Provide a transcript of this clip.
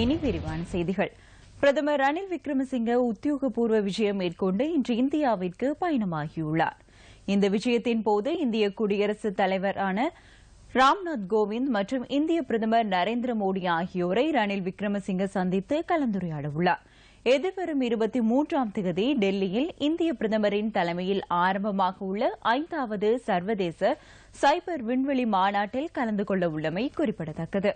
இனி விரிவான செய்திகள் பிரதமர் ரணில் விக்ரமசிங்க உத்தியோகபூர்வ விஜயம் மேற்கொண்டு இன்று இந்தியாவிற்கு பயணமாகியுள்ளார் இந்த விஜயத்தின் போது இந்திய குடியரசுத் தலைவரான ராம்நாத் கோவிந்த் மற்றும் இந்திய பிரதமர் நரேந்திர மோடி ஆகியோரை ரணில் விக்ரமசிங்க சந்தித்து கலந்துரையாடவுள்ளார் எதிர்வரும் இருபத்தி மூன்றாம் தேதி டெல்லியில் இந்திய பிரதமரின் தலைமையில் ஆரம்பமாக உள்ள ஐந்தாவது சர்வதேச சைபர் விண்வெளி மாநாட்டில் கலந்து கொள்ளவுள்ளமை குறிப்பிடத்தக்கது